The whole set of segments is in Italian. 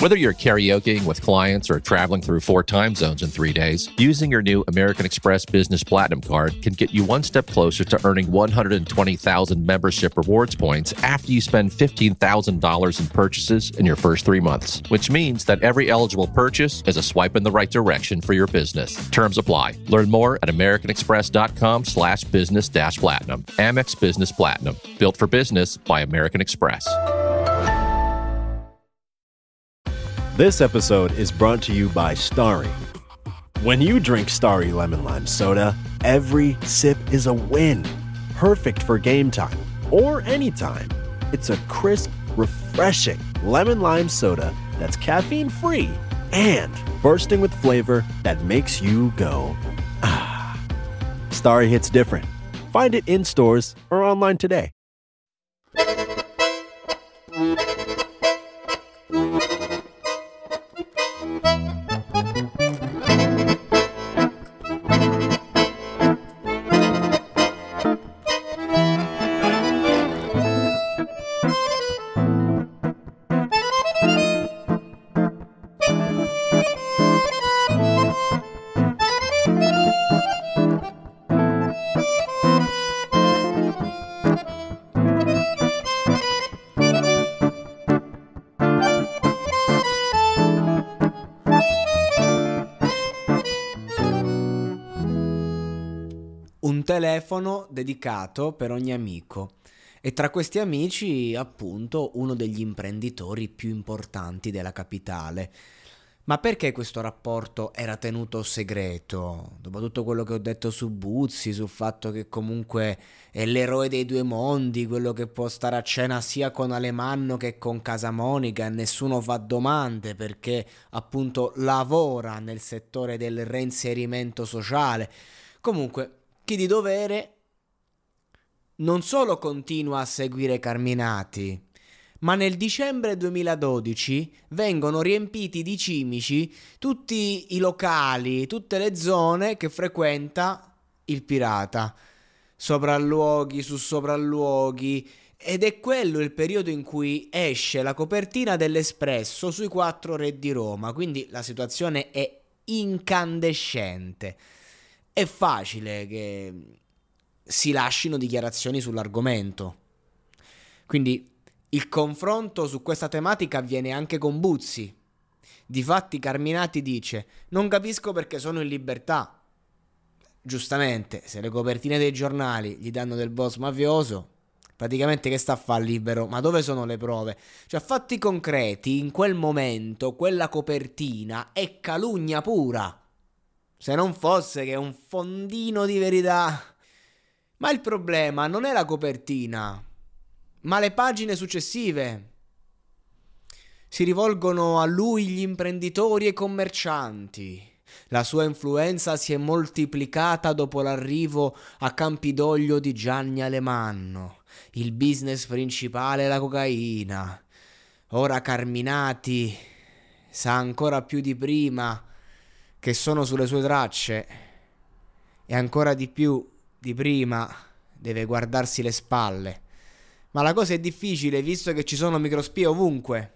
Whether you're karaokeing with clients or traveling through four time zones in three days, using your new American Express Business Platinum card can get you one step closer to earning 120,000 membership rewards points after you spend $15,000 in purchases in your first three months, which means that every eligible purchase is a swipe in the right direction for your business. Terms apply. Learn more at americanexpress.com slash business dash platinum. Amex Business Platinum. Built for business by American Express. This episode is brought to you by Starry. When you drink Starry Lemon Lime Soda, every sip is a win. Perfect for game time or anytime. It's a crisp, refreshing lemon lime soda that's caffeine free and bursting with flavor that makes you go, ah. Starry hits different. Find it in stores or online today. telefono dedicato per ogni amico. E tra questi amici, appunto, uno degli imprenditori più importanti della capitale. Ma perché questo rapporto era tenuto segreto? Dopo tutto quello che ho detto su Buzzi, sul fatto che comunque è l'eroe dei due mondi, quello che può stare a cena sia con Alemanno che con Casa Monica, e nessuno fa domande perché appunto lavora nel settore del reinserimento sociale. Comunque chi di dovere non solo continua a seguire Carminati, ma nel dicembre 2012 vengono riempiti di cimici tutti i locali, tutte le zone che frequenta il pirata. Sopralluoghi su sopralluoghi. Ed è quello il periodo in cui esce la copertina dell'Espresso sui quattro re di Roma, quindi la situazione è incandescente è facile che si lasciano dichiarazioni sull'argomento. Quindi il confronto su questa tematica avviene anche con Buzzi. Difatti Carminati dice non capisco perché sono in libertà. Giustamente, se le copertine dei giornali gli danno del boss mafioso, praticamente che sta a fare libero? Ma dove sono le prove? Cioè, fatti concreti, in quel momento quella copertina è calugna pura. Se non fosse che un fondino di verità. Ma il problema non è la copertina, ma le pagine successive. Si rivolgono a lui gli imprenditori e i commercianti. La sua influenza si è moltiplicata dopo l'arrivo a Campidoglio di Gianni Alemanno. Il business principale è la cocaina. Ora Carminati sa ancora più di prima che sono sulle sue tracce e ancora di più di prima deve guardarsi le spalle. Ma la cosa è difficile visto che ci sono microspie ovunque.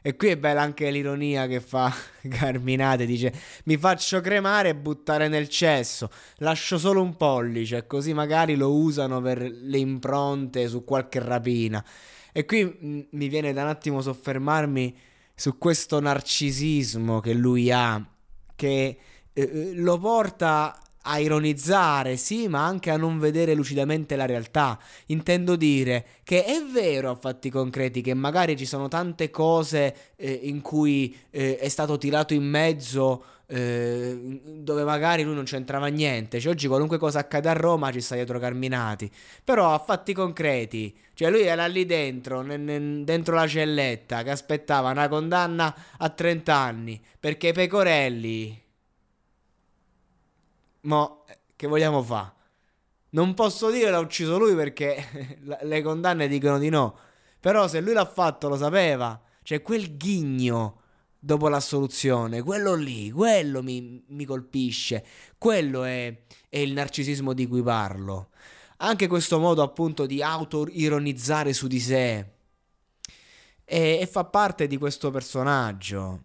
E qui è bella anche l'ironia che fa Carminate, dice mi faccio cremare e buttare nel cesso, lascio solo un pollice, così magari lo usano per le impronte su qualche rapina. E qui mm, mi viene da un attimo soffermarmi su questo narcisismo che lui ha che eh, eh, lo porta a ironizzare, sì, ma anche a non vedere lucidamente la realtà. Intendo dire che è vero a fatti concreti che magari ci sono tante cose eh, in cui eh, è stato tirato in mezzo Ehm, dove magari lui non c'entrava niente. Cioè, oggi qualunque cosa accade a Roma ci sta dietro Carminati. Però a fatti concreti, cioè lui era lì dentro, n- n- dentro la celletta, che aspettava una condanna a 30 anni, perché Pecorelli... Mo, eh, che vogliamo fare? Non posso dire l'ha ucciso lui perché le condanne dicono di no. Però se lui l'ha fatto lo sapeva. Cioè quel ghigno dopo l'assoluzione. Quello lì, quello mi, mi colpisce. Quello è, è, il narcisismo di cui parlo. Anche questo modo appunto di auto-ironizzare su di sé. E, e fa parte di questo personaggio.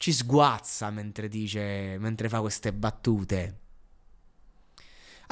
Ci sguazza mentre dice, mentre fa queste battute.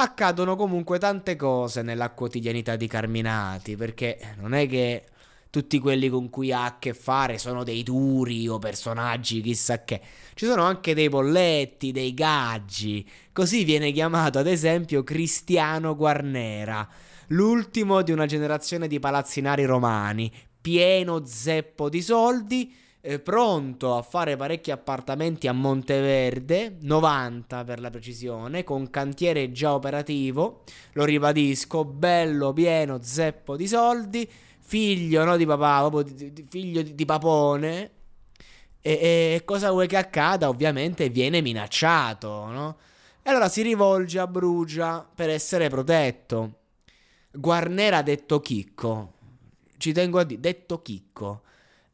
Accadono comunque tante cose nella quotidianità di Carminati, perché non è che tutti quelli con cui ha a che fare sono dei duri o personaggi chissà che. Ci sono anche dei bolletti, dei gaggi. Così viene chiamato ad esempio Cristiano Guarnera, l'ultimo di una generazione di palazzinari romani, pieno zeppo di soldi, eh, pronto a fare parecchi appartamenti a Monteverde, 90 per la precisione, con cantiere già operativo, lo ribadisco, bello, pieno, zeppo di soldi figlio no, di papà, proprio di, di, figlio di, di papone. E, e, cosa vuoi che accada? Ovviamente viene minacciato, no? E allora si rivolge a Brugia per essere protetto. Guarnera detto chicco. Ci tengo a dire, detto chicco.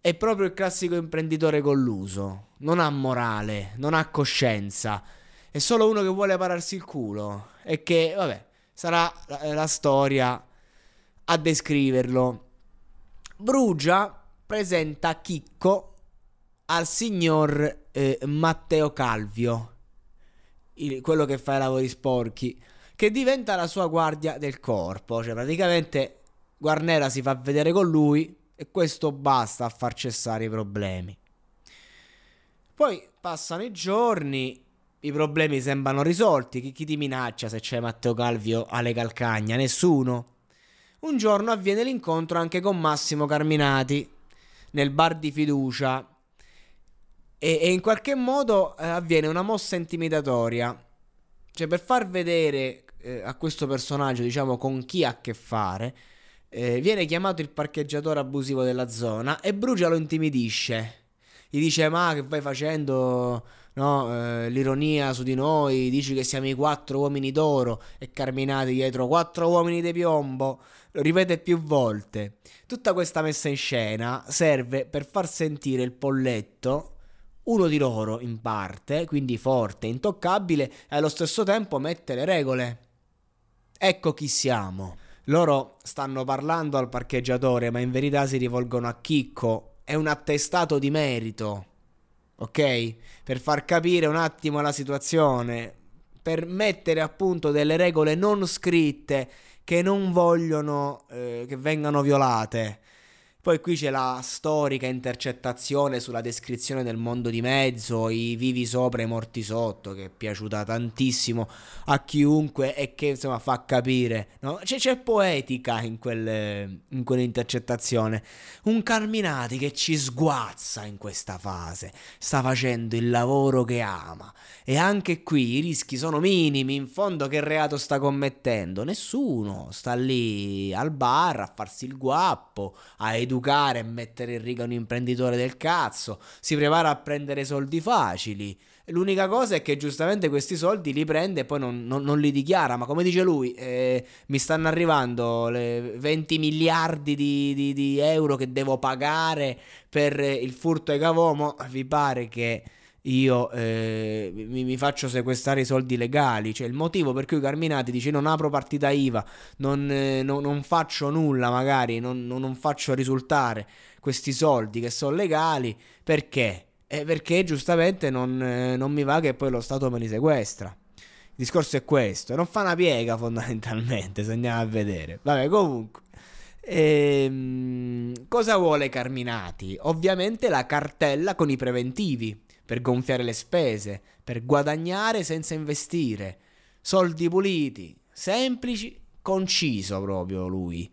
È proprio il classico imprenditore colluso. Non ha morale, non ha coscienza. È solo uno che vuole pararsi il culo. E che, vabbè, sarà la, la storia a descriverlo. Brugia presenta Chicco al signor eh, Matteo Calvio, il, quello che fa i lavori sporchi, che diventa la sua guardia del corpo. Cioè, praticamente Guarnera si fa vedere con lui e questo basta a far cessare i problemi. Poi passano i giorni, i problemi sembrano risolti. Chi, chi ti minaccia se c'è Matteo Calvio alle calcagna? Nessuno un giorno avviene l'incontro anche con Massimo Carminati nel bar di fiducia e, e in qualche modo eh, avviene una mossa intimidatoria. Cioè per far vedere eh, a questo personaggio, diciamo, con chi ha a che fare, eh, viene chiamato il parcheggiatore abusivo della zona e Brugia lo intimidisce. Gli dice ma che vai facendo no? eh, l'ironia su di noi, dici che siamo i quattro uomini d'oro e Carminati dietro quattro uomini di piombo, lo ripete più volte. Tutta questa messa in scena serve per far sentire il polletto uno di loro in parte, quindi forte, intoccabile, e allo stesso tempo mette le regole. Ecco chi siamo. Loro stanno parlando al parcheggiatore, ma in verità si rivolgono a Chicco. È un attestato di merito ok? Per far capire un attimo la situazione, per mettere appunto delle regole non scritte che non vogliono eh, che vengano violate. Poi qui c'è la storica intercettazione sulla descrizione del mondo di mezzo, i vivi sopra e i morti sotto, che è piaciuta tantissimo a chiunque e che insomma fa capire. No? C'è, c'è, poetica in, quelle, in quell'intercettazione. Un Carminati che ci sguazza in questa fase, sta facendo il lavoro che ama. E anche qui i rischi sono minimi, in fondo che reato sta commettendo? Nessuno sta lì al bar a farsi il guappo, a educare educare e mettere in riga un imprenditore del cazzo, si prepara a prendere soldi facili. L'unica cosa è che giustamente questi soldi li prende e poi non, non, non li dichiara, ma come dice lui, eh, mi stanno arrivando le 20 miliardi di, di, di euro che devo pagare per il furto ai Cavomo, vi pare che io eh, mi, mi, faccio sequestrare i soldi legali. Cioè, il motivo per cui Carminati dice: Non apro partita IVA, non, eh, no, non faccio nulla, magari non, non, non, faccio risultare questi soldi che sono legali. Perché? Eh, perché giustamente eh, non, mi va che poi lo Stato me li sequestra. Il discorso è questo: non fa una piega, fondamentalmente. Se andiamo a vedere, vabbè, comunque. Ehm, cosa vuole Carminati? Ovviamente la cartella con i preventivi per gonfiare le spese, per guadagnare senza investire. Soldi puliti, semplici, conciso proprio lui.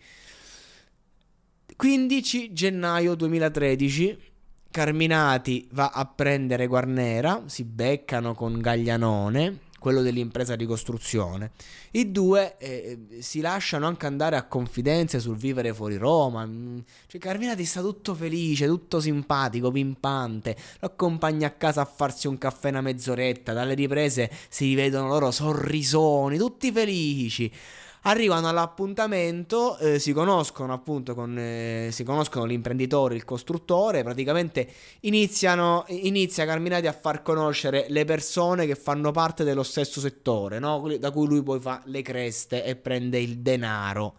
15 gennaio 2013 Carminati va a prendere Guarnera, si beccano con Gaglianone quello dell'impresa di costruzione. I due eh, si lasciano anche andare a confidenze sul vivere fuori Roma. Mm, cioè, Carmina ti sta tutto felice, tutto simpatico, pimpante. Lo accompagna a casa a farsi un caffè una mezz'oretta. Dalle riprese si rivedono loro sorrisoni, tutti felici. Arrivano all'appuntamento, eh, si conoscono appunto con eh, si conoscono l'imprenditore, il costruttore, praticamente iniziano, inizia Carminati a far conoscere le persone che fanno parte dello stesso settore, no? da cui lui poi fa le creste e prende il denaro.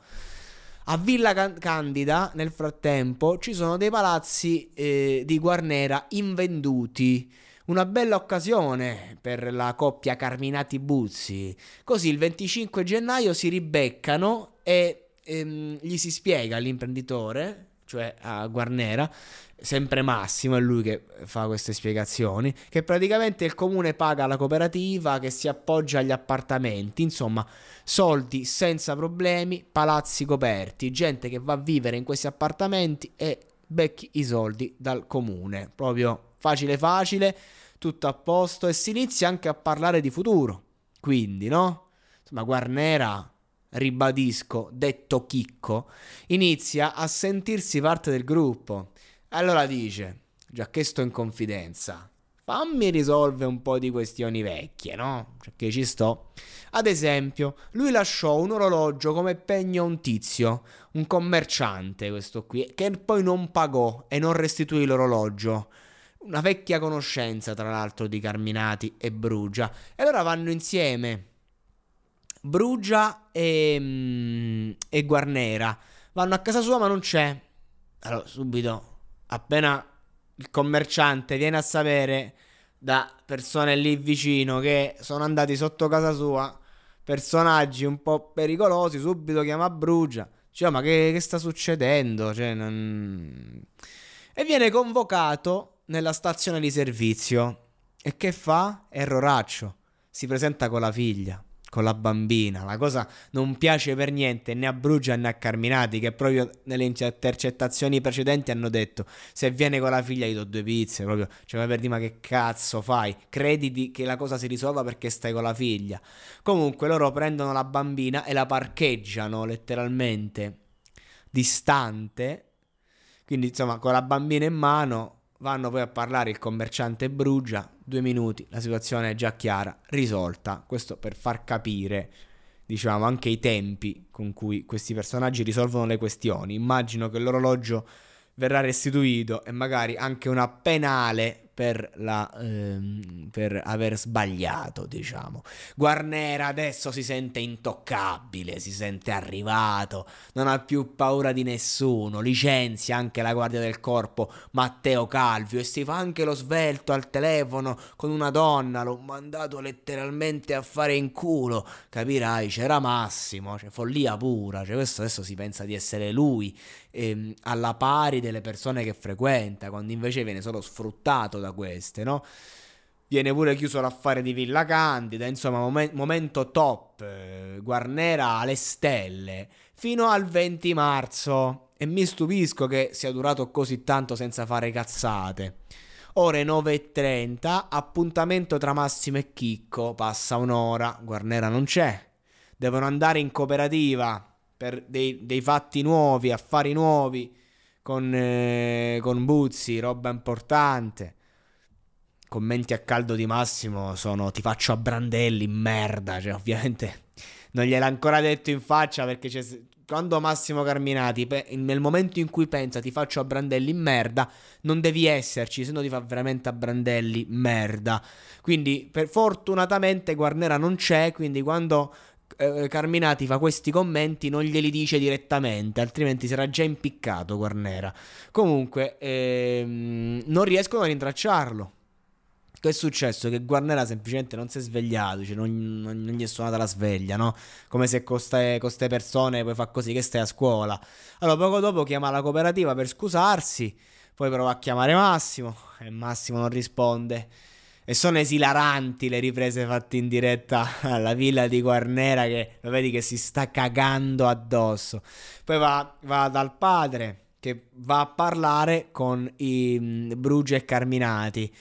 A Villa Candida, nel frattempo, ci sono dei palazzi eh, di Guarnera invenduti una bella occasione per la coppia Carminati Buzzi. Così il 25 gennaio si ribeccano e ehm, gli si spiega all'imprenditore, cioè a Guarnera, sempre Massimo, è lui che fa queste spiegazioni, che praticamente il comune paga la cooperativa che si appoggia agli appartamenti, insomma, soldi senza problemi, palazzi coperti, gente che va a vivere in questi appartamenti e becchi i soldi dal comune. Proprio facile facile, tutto a posto e si inizia anche a parlare di futuro. Quindi, no? Insomma, Guarnera ribadisco, detto chicco, inizia a sentirsi parte del gruppo. Allora dice, già che sto in confidenza, fammi risolvere un po' di questioni vecchie, no? Cioè, che ci sto. Ad esempio, lui lasciò un orologio come pegno a un tizio, un commerciante questo qui, che poi non pagò e non restituì l'orologio. Una vecchia conoscenza, tra l'altro, di Carminati e Brugia. E allora vanno insieme Brugia e, mm, e Guarnera. Vanno a casa sua ma non c'è. Allora, subito, appena il commerciante viene a sapere da persone lì vicino che sono andati sotto casa sua personaggi un po' pericolosi, subito chiama Brugia. Cioè, ma che, che sta succedendo? Cioè, non... E viene convocato nella stazione di servizio. E che fa? Erroraccio. Si presenta con la figlia con la bambina. La cosa non piace per niente né a Brugia né a Carminati, che proprio nelle intercettazioni precedenti hanno detto: Se viene con la figlia, gli do due pizze. Proprio, cioè, per dire, ma che cazzo fai? Crediti che la cosa si risolva perché stai con la figlia. Comunque, loro prendono la bambina e la parcheggiano letteralmente distante. Quindi, insomma, con la bambina in mano Vanno poi a parlare il commerciante Brugia, due minuti, la situazione è già chiara, risolta. Questo per far capire, diciamo, anche i tempi con cui questi personaggi risolvono le questioni. Immagino che l'orologio verrà restituito e magari anche una penale per, la, ehm, per aver sbagliato, diciamo. Guarnera adesso si sente intoccabile, si sente arrivato, non ha più paura di nessuno, licenzia anche la guardia del corpo Matteo Calvio e si fa anche lo svelto al telefono con una donna, l'ho mandato letteralmente a fare in culo, capirai, c'era Massimo, c'è follia pura, cioè questo adesso si pensa di essere lui ehm, alla pari delle persone che frequenta, quando invece viene solo sfruttato da queste, no? Viene pure chiuso l'affare di Villa Candida, insomma, momen- momento top, eh, Guarnera alle stelle, fino al 20 marzo. E mi stupisco che sia durato così tanto senza fare cazzate. Ore 9.30, appuntamento tra Massimo e Chicco, passa un'ora, Guarnera non c'è. Devono andare in cooperativa per dei, dei fatti nuovi, affari nuovi, con, eh, con Buzzi, roba importante commenti a caldo di Massimo sono ti faccio a brandelli, merda, cioè ovviamente non gliel'ha ancora detto in faccia perché c'è, quando Massimo Carminati pe- nel momento in cui pensa ti faccio a brandelli merda, non devi esserci, se no ti fa veramente a brandelli merda. Quindi per, fortunatamente Guarnera non c'è, quindi quando eh, eh, Carminati fa questi commenti non glieli dice direttamente, altrimenti sarà già impiccato Guarnera. Comunque ehm, non riescono a rintracciarlo. Che è successo? Che Guarnera semplicemente non si è svegliato, cioè non, non, non gli è suonata la sveglia, no? Come se con queste persone poi fa così che stai a scuola. Allora, poco dopo chiama la cooperativa per scusarsi, poi prova a chiamare Massimo e Massimo non risponde. E sono esilaranti le riprese fatte in diretta alla villa di Guarnera che lo vedi che si sta cagando addosso. Poi va, va dal padre che va a parlare con i mm, Brugia e Carminati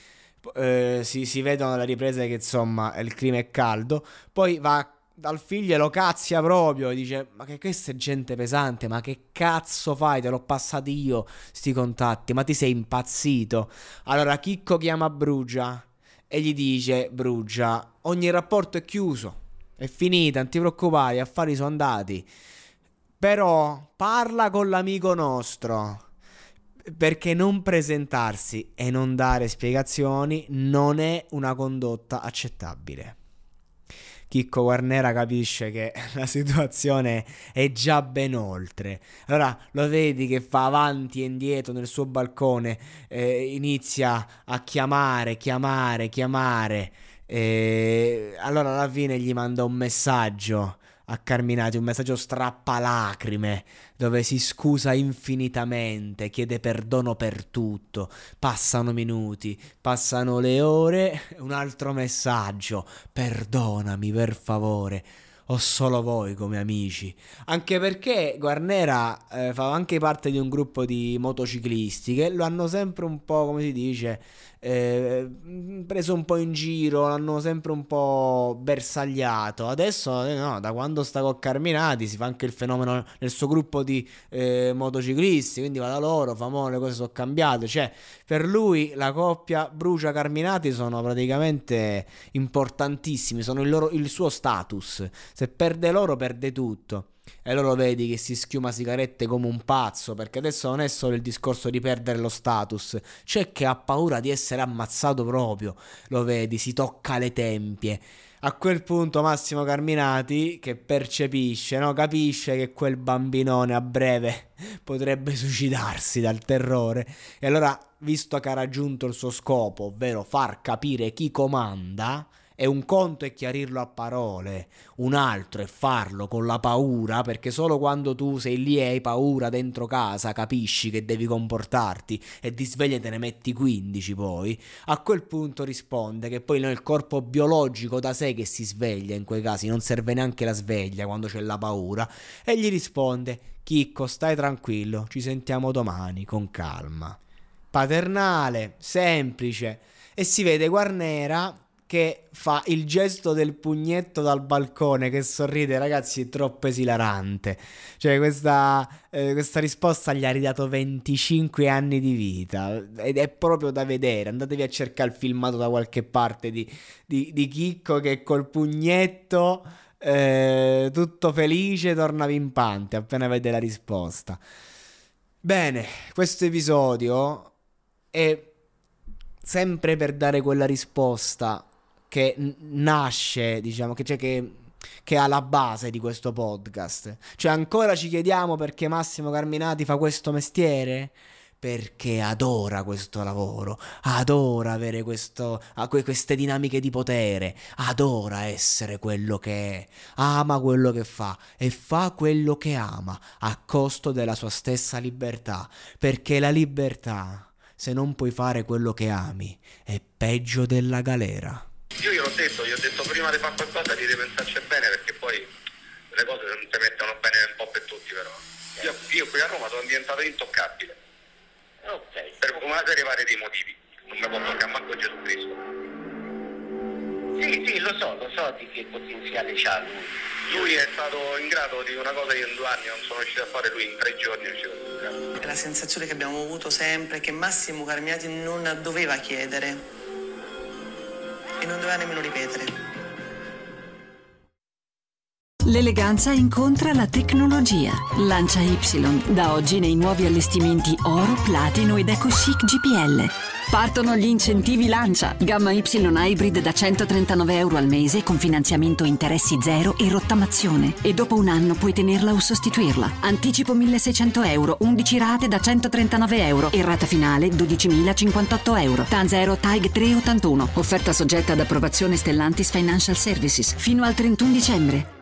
eh, si, si, vedono le riprese che insomma il clima è caldo, poi va dal figlio e lo cazzia proprio e dice ma che questa è gente pesante, ma che cazzo fai, te l'ho passato io sti contatti, ma ti sei impazzito. Allora Chicco chiama Brugia e gli dice Brugia ogni rapporto è chiuso, è finita, non ti preoccupare, gli affari sono andati. Però parla con l'amico nostro perché non presentarsi e non dare spiegazioni non è una condotta accettabile. Chicco Guarnera capisce che la situazione è già ben oltre. Allora lo vedi che fa avanti e indietro nel suo balcone, eh, inizia a chiamare, chiamare, chiamare. E eh, allora alla fine gli manda un messaggio a Carminati, un messaggio strappalacrime, dove si scusa infinitamente, chiede perdono per tutto. Passano minuti, passano le ore, un altro messaggio, perdonami per favore ho solo voi come amici. Anche perché Guarnera eh, fa anche parte di un gruppo di motociclisti che lo hanno sempre un po', come si dice, eh, mm, preso un po' in giro, l'hanno sempre un po' bersagliato. Adesso, eh, no, da quando sta con Carminati, si fa anche il fenomeno nel suo gruppo di eh, motociclisti. Quindi va da loro, famone, le cose sono cambiate. Cioè, per lui la coppia Brucia Carminati sono praticamente importantissimi, sono il, loro, il suo status. Se perde loro, perde tutto. E loro vedi che si schiuma sigarette come un pazzo, perché adesso non è solo il discorso di perdere lo status, c'è che ha paura di essere ammazzato proprio, lo vedi, si tocca le tempie. A quel punto Massimo Carminati, che percepisce, no? capisce che quel bambinone a breve potrebbe suicidarsi dal terrore, e allora, visto che ha raggiunto il suo scopo, ovvero far capire chi comanda, e un conto è chiarirlo a parole, un altro è farlo con la paura, perché solo quando tu sei lì e hai paura dentro casa capisci che devi comportarti e di sveglia te ne metti 15 poi, a quel punto risponde che poi nel corpo biologico da sé che si sveglia in quei casi, non serve neanche la sveglia quando c'è la paura, e gli risponde Chicco, stai tranquillo, ci sentiamo domani con calma. Paternale, semplice, e si vede Guarnera che fa il gesto del pugnetto dal balcone che sorride, ragazzi, è troppo esilarante. Cioè, questa, eh, questa risposta gli ha ridato 25 anni di vita ed è proprio da vedere. Andatevi a cercare il filmato da qualche parte di, di, di Chicco che col pugnetto. Eh, tutto felice, torna vimpante appena vede la risposta. Bene, questo episodio è sempre per dare quella risposta che n- nasce, diciamo, che, cioè che che è alla base di questo podcast. Cioè, ancora ci chiediamo perché Massimo Carminati fa questo mestiere? Perché adora questo lavoro, adora avere questo, ah, queste dinamiche di potere, adora essere quello che è, ama quello che fa e fa quello che ama a costo della sua stessa libertà. Perché la libertà, se non puoi fare quello che ami, è peggio della galera detto, gli ho detto prima di fare qualcosa di ripensarci bene perché poi le cose non si mettono bene un po' per tutti però. Io, io qui a Roma sono diventato intoccabile. Okay. Per una serie varia di motivi. Non mi posso toccare manco Gesù Cristo. Sì, sì, lo so, lo so di che potenziale c'ha lui. Lui è stato in grado di una cosa che in due anni non sono riuscito a fare, lui in tre giorni è La sensazione che abbiamo avuto sempre è che Massimo Carmiati non doveva chiedere, e non doveva nemmeno ripetere. L'eleganza incontra la tecnologia. Lancia Y, da oggi nei nuovi allestimenti oro, platino ed eco chic GPL. Partono gli incentivi Lancia, gamma Y Hybrid da 139 euro al mese con finanziamento interessi zero e rottamazione. E dopo un anno puoi tenerla o sostituirla. Anticipo 1600 euro, 11 rate da 139 euro e rata finale 12.058 euro. Tanzero TAG 381, offerta soggetta ad approvazione Stellantis Financial Services fino al 31 dicembre.